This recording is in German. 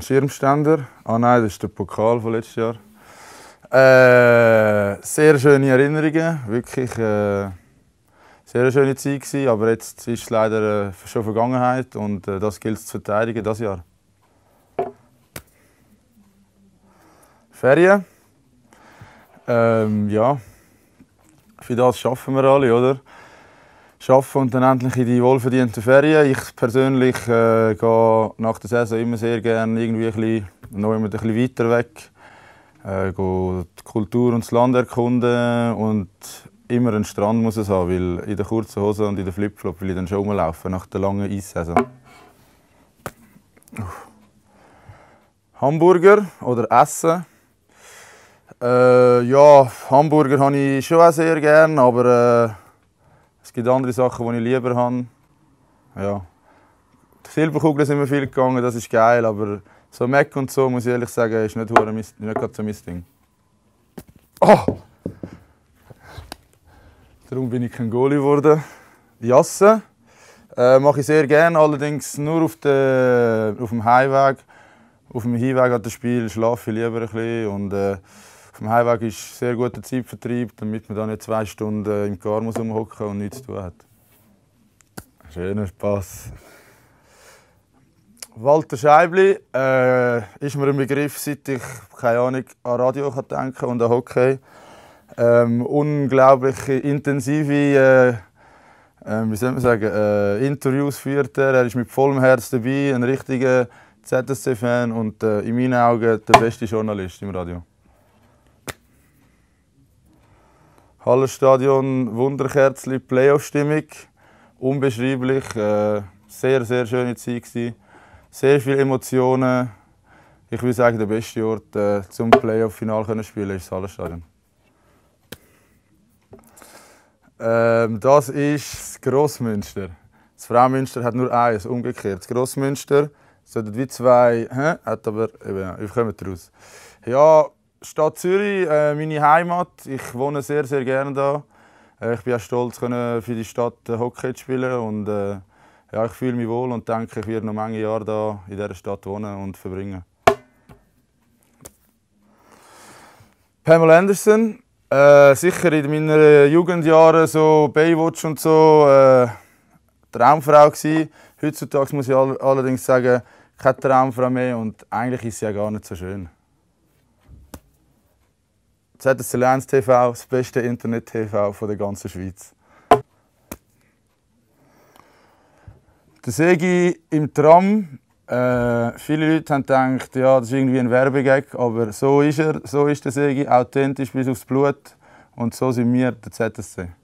Schirmständer. Ähm, ah nein, das ist der Pokal von letztes Jahr. Äh, sehr schöne Erinnerungen, wirklich äh, sehr schöne Zeit gewesen, aber jetzt ist es leider äh, schon Vergangenheit und äh, das gilt es zu verteidigen das Jahr. Ferien, ähm, ja, für das schaffen wir alle, oder? arbeiten und dann endlich in die wohlverdienten Ferien. Ich persönlich äh, gehe nach der Saison immer sehr gerne irgendwie ein bisschen, noch immer ein bisschen weiter weg. Äh, gehe die Kultur und das Land erkunden und immer einen Strand muss es haben, weil in der kurzen Hose und in der Flipflop will ich dann schon rumlaufen nach der langen Eissaison. Uff. Hamburger oder Essen? Äh, ja, Hamburger habe ich schon auch sehr gerne, aber äh, es gibt andere Sachen, die ich lieber habe. Ja. Die Silberkugeln sind mir viel gegangen, das ist geil, aber so Mac und so, muss ich ehrlich sagen, ist nicht, nicht gerade so mein Ding. Oh! Darum bin ich kein Goalie geworden. Jassen äh, mache ich sehr gerne, allerdings nur auf, de, auf dem Heimweg. Auf dem Heimweg an das Spiel schlafe ich lieber ein bisschen. Und, äh, auf dem Heimweg ist sehr guter Zeitvertrieb, damit man da nicht zwei Stunden im Car muss umhocken und nichts zu tun hat. Schöner Spass. Walter Scheibli äh, ist mir ein Begriff, seit ich keine Ahnung an Radio kann denken und an Hockey. Ähm, unglaublich intensive äh, äh, wie soll man sagen, äh, Interviews führt er. Er ist mit vollem Herz dabei, ein richtiger ZSC-Fan und äh, in meinen Augen der beste Journalist im Radio. Hallenstadion, Wunderkerzli, Playoff-Stimmung. Unbeschreiblich. Äh, sehr, sehr schöne Zeit. Gewesen. Sehr viele Emotionen. Ich würde sagen, der beste Ort, äh, zum Playoff-Final zu spielen ist das Hallenstadion. Ähm, das ist das Grossmünster. Das Fraumünster hat nur eins, umgekehrt. Das Grossmünster sollten wie zwei, hä? hat aber, eben, ja, ich komme raus. Ja, Stadt Zürich, äh, meine Heimat. Ich wohne sehr, sehr gerne da. Äh, ich bin auch stolz, können für die Stadt äh, Hockey zu spielen und ja, ich fühle mich wohl und denke, ich werde noch manche Jahre da in dieser Stadt wohnen und verbringen. Pamela Anderson, äh, sicher in meinen Jugendjahren so Baywatch und so äh, Traumfrau gewesen. Heutzutage muss ich all allerdings sagen, keine Traumfrau mehr und eigentlich ist sie ja gar nicht so schön. ZSC1 TV, das beste Internet-TV der ganzen Schweiz. Der Segi im Tram. Äh, viele Leute haben gedacht, ja, das ist irgendwie ein Werbegag, aber so ist er, so ist der Segi, authentisch bis aufs Blut. Und so sind wir der ZSC.